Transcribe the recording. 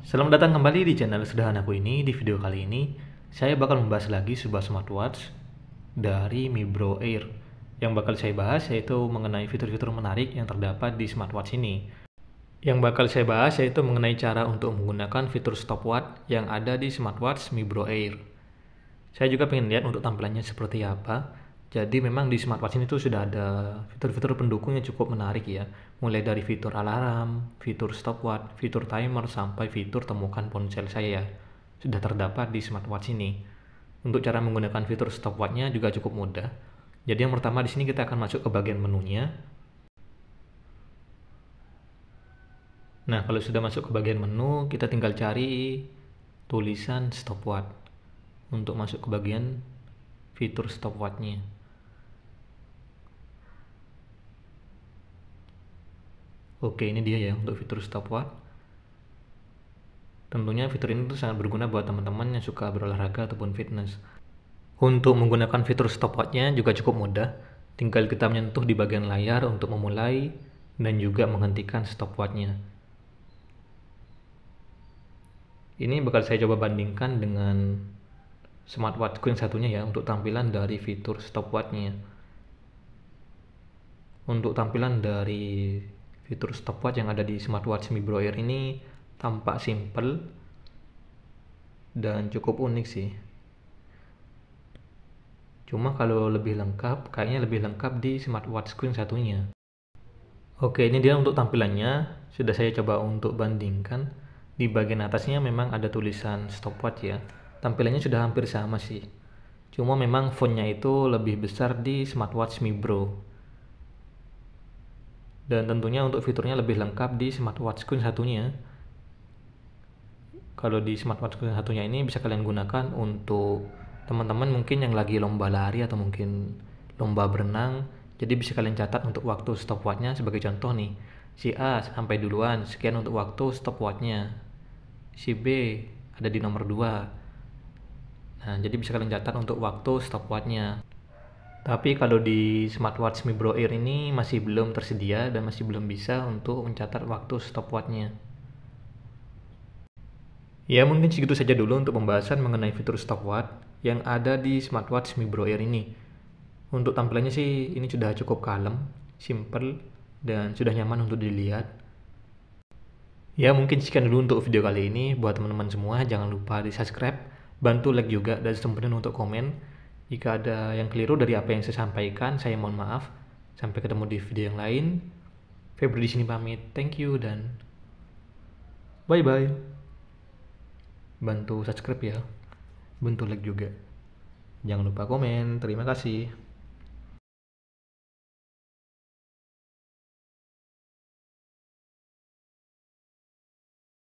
Selamat datang kembali di channel sederhanaku ini. Di video kali ini, saya bakal membahas lagi sebuah smartwatch dari Mi Bro Air. Yang bakal saya bahas yaitu mengenai fitur-fitur menarik yang terdapat di smartwatch ini. Yang bakal saya bahas yaitu mengenai cara untuk menggunakan fitur stopwatch yang ada di smartwatch Mi Bro Air. Saya juga pengen lihat untuk tampilannya seperti apa, jadi memang di smartwatch ini tuh sudah ada fitur-fitur pendukung yang cukup menarik ya. Mulai dari fitur alarm, fitur stopwatch, fitur timer, sampai fitur temukan ponsel saya ya. Sudah terdapat di smartwatch ini. Untuk cara menggunakan fitur stopwatchnya juga cukup mudah. Jadi yang pertama di sini kita akan masuk ke bagian menunya. Nah, kalau sudah masuk ke bagian menu, kita tinggal cari tulisan stopwatch untuk masuk ke bagian fitur stopwatchnya. Oke, ini dia ya untuk fitur stopwatch. Tentunya fitur ini sangat berguna buat teman-teman yang suka berolahraga ataupun fitness. Untuk menggunakan fitur stopwatchnya juga cukup mudah. Tinggal kita menyentuh di bagian layar untuk memulai dan juga menghentikan stopwatchnya. Ini bakal saya coba bandingkan dengan smartwatchku yang satunya ya untuk tampilan dari fitur stopwatchnya. Untuk tampilan dari Fitur stopwatch yang ada di smartwatch Mi Bro Air ini tampak simple dan cukup unik sih. Cuma kalau lebih lengkap, kayaknya lebih lengkap di smartwatch Screen satunya. Oke, ini dia untuk tampilannya. Sudah saya coba untuk bandingkan. Di bagian atasnya memang ada tulisan stopwatch ya. Tampilannya sudah hampir sama sih. Cuma memang fontnya itu lebih besar di smartwatch Mi Bro dan tentunya untuk fiturnya lebih lengkap di Smartwatch Screen satunya kalau di Smartwatch Screen satunya ini bisa kalian gunakan untuk teman-teman mungkin yang lagi lomba lari atau mungkin lomba berenang jadi bisa kalian catat untuk waktu stopwatchnya sebagai contoh nih si A sampai duluan sekian untuk waktu stopwatchnya si B ada di nomor 2 nah jadi bisa kalian catat untuk waktu stopwatchnya tapi kalau di smartwatch Mi Bro Air ini masih belum tersedia dan masih belum bisa untuk mencatat waktu stopwatchnya. Ya mungkin segitu saja dulu untuk pembahasan mengenai fitur stopwatch yang ada di smartwatch Mi Bro Air ini. Untuk tampilannya sih ini sudah cukup kalem, simple, dan sudah nyaman untuk dilihat. Ya mungkin sekian dulu untuk video kali ini. Buat teman-teman semua jangan lupa di subscribe, bantu like juga, dan sempurna untuk komen. Jika ada yang keliru dari apa yang saya sampaikan, saya mohon maaf. Sampai ketemu di video yang lain. Febri di sini pamit. Thank you dan bye bye. Bantu subscribe ya. Bantu like juga. Jangan lupa komen. Terima kasih.